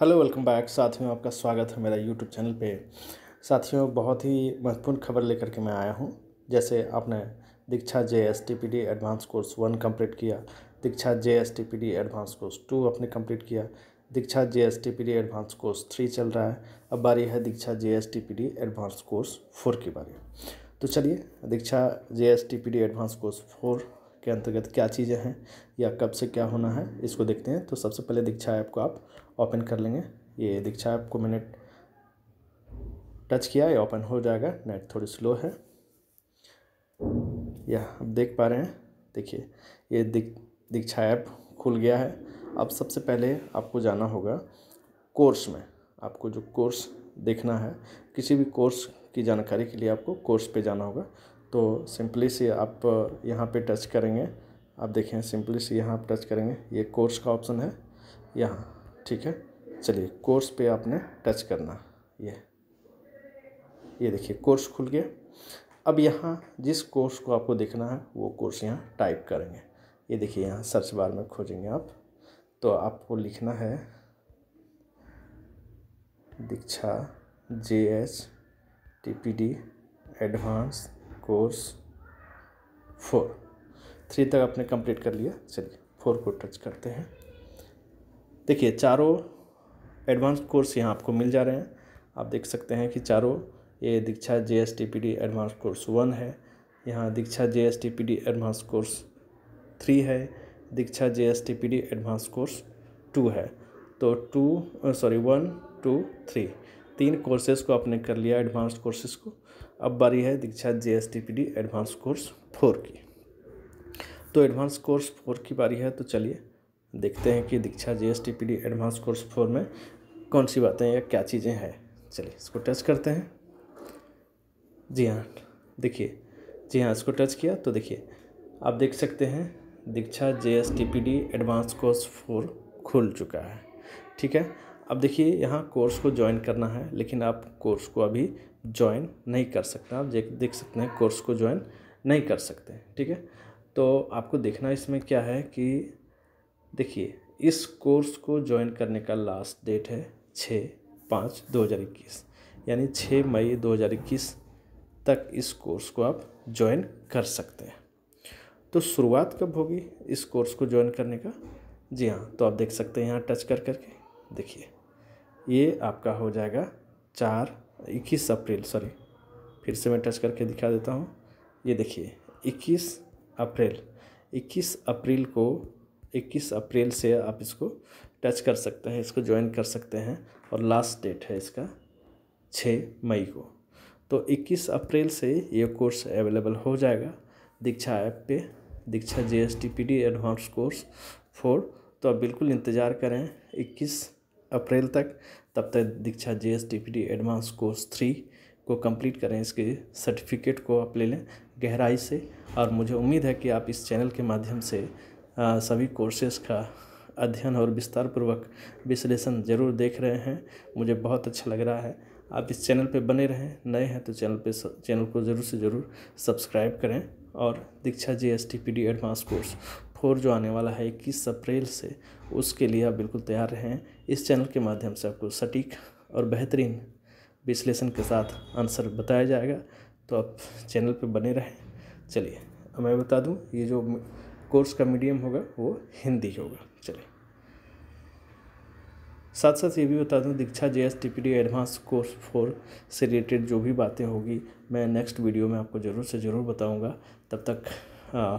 hello welcome back साथियों आपका स्वागत है मेरा यूट्यूब चैनल पे साथियों बहुत ही महत्वपूर्ण खबर लेकर के मैं आया हूँ जैसे आपने Diksha J S T P D advance course one complete किया Diksha J S T P D advance course two आपने कंप्लीट किया Diksha J S T P D advance course three चल रहा है अब बारी है Diksha J S T P D advance course four की बारी तो चलिए Diksha J S T P D advance course four के अंतर्गत क्या चीज़ें हैं या कब से क्या होना है इसको देखते हैं तो सबसे पहले दीक्षा ऐप को आप ओपन कर लेंगे ये दीक्षा ऐप को मैंने टच किया ये ओपन हो जाएगा नेट थोड़ी स्लो है या आप देख पा रहे हैं देखिए ये दीक्षा ऐप खुल गया है अब सबसे पहले आपको जाना होगा कोर्स में आपको जो कोर्स देखना है किसी भी कोर्स की जानकारी के लिए आपको कोर्स पे जाना होगा तो सिंपली से आप यहाँ पे टच करेंगे आप देखें सिंपली से यहाँ आप टच करेंगे ये कोर्स का ऑप्शन है यहाँ ठीक है चलिए कोर्स पे आपने टच करना ये ये देखिए कोर्स खुल गया अब यहाँ जिस कोर्स को आपको देखना है वो कोर्स यहाँ टाइप करेंगे ये देखिए यहाँ सर्च बार में खोजेंगे आप तो आपको लिखना है Diksha J H T P D advance course four three तक आपने कंप्लीट कर लिया चलिए फोर को टच करते हैं देखिए चारों एडवांस कोर्स यहाँ आपको मिल जा रहे हैं आप देख सकते हैं कि चारों ये Diksha J S T P D advance course one है यहाँ Diksha J S T P D advance course three है Diksha J S T P D advance course two है तो two sorry one two three तीन कोर्सेज को आपने कर लिया एडवांस कोर्सेज को अब बारी है Diksha J S T P D advance course four की तो एडवांस कोर्स फोर की बारी है तो चलिए देखते हैं कि Diksha J S T P D advance course four में कौन सी बातें या क्या चीज़ें हैं चलिए इसको टच करते हैं जी हाँ देखिए जी हाँ इसको टच किया तो देखिए आप देख सकते हैं Diksha J S T P D advance course four खुल चुका है ठीक है अब देखिए यहाँ कोर्स को ज्वाइन करना है लेकिन आप कोर्स को अभी ज्वाइन नहीं कर सकते आप देख सकते हैं कोर्स को ज्वाइन नहीं कर सकते ठीक है तो आपको देखना इसमें क्या है कि देखिए इस कोर्स को ज्वाइन करने का लास्ट डेट है छः पाँच दो हज़ार इक्कीस यानी छः मई दो हज़ार इक्कीस तक इस कोर्स को आप ज्वाइन कर सकते हैं तो शुरुआत कब होगी इस कोर्स को ज्वाइन करने का जी हाँ तो आप देख सकते हैं यहाँ टच कर करके देखिए ये आपका हो जाएगा चार इक्कीस अप्रैल सॉरी फिर से मैं टच करके दिखा देता हूँ ये देखिए इक्कीस अप्रैल इक्कीस अप्रैल को इक्कीस अप्रैल से आप इसको टच कर सकते हैं इसको ज्वाइन कर सकते हैं और लास्ट डेट है इसका छः मई को तो इक्कीस अप्रैल से ये कोर्स अवेलेबल हो जाएगा दीक्षा ऐप पे Diksha G S T P D advance course four तो आप बिल्कुल इंतज़ार करें इक्कीस अप्रैल तक तब तक Diksha J S advance course three को कंप्लीट करें इसके सर्टिफिकेट को आप ले लें गहराई से और मुझे उम्मीद है कि आप इस चैनल के माध्यम से आ, सभी कोर्सेज़ का अध्ययन और विस्तारपूर्वक विश्लेषण जरूर देख रहे हैं मुझे बहुत अच्छा लग रहा है आप इस चैनल पर बने रहें नए हैं तो चैनल पर चैनल को ज़रूर से ज़रूर सब्सक्राइब करें और Diksha G S T P D advance course four जो आने वाला है इक्कीस अप्रैल से उसके लिए आप बिल्कुल तैयार रहें इस चैनल के माध्यम से आपको सटीक और बेहतरीन विश्लेषण के साथ आंसर बताया जाएगा तो आप चैनल पर बने रहें चलिए मैं बता दूँ ये जो कोर्स का मीडियम होगा वो हिंदी होगा चलिए साथ साथ ये भी बता दूँ Diksha J S T P D advance course four से रिलेटेड जो भी बातें होगी मैं नेक्स्ट वीडियो में आपको ज़रूर से ज़रूर बताऊँगा तब तक आ,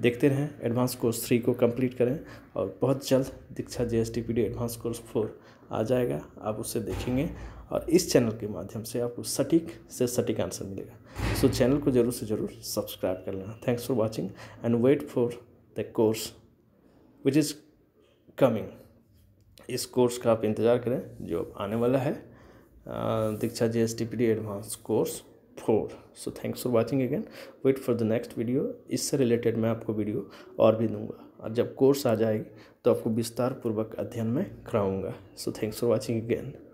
देखते रहें एडवांस कोर्स थ्री को कंप्लीट करें और बहुत जल्द Diksha J S advance course four आ जाएगा आप उसे देखेंगे और इस चैनल के माध्यम से आपको सटीक से सटीक आंसर मिलेगा सो so, चैनल को ज़रूर से ज़रूर सब्सक्राइब कर लेना thanks for watching and wait for the course which is coming इस कोर्स का आप इंतज़ार करें जो आने वाला है Diksha G S advance course four so thanks for watching again wait for the next video इससे रिलेटेड मैं आपको वीडियो और भी दूंगा और जब कोर्स आ जाएगी तो आपको विस्तार पूर्वक अध्ययन में कराऊंगा so thanks for watching again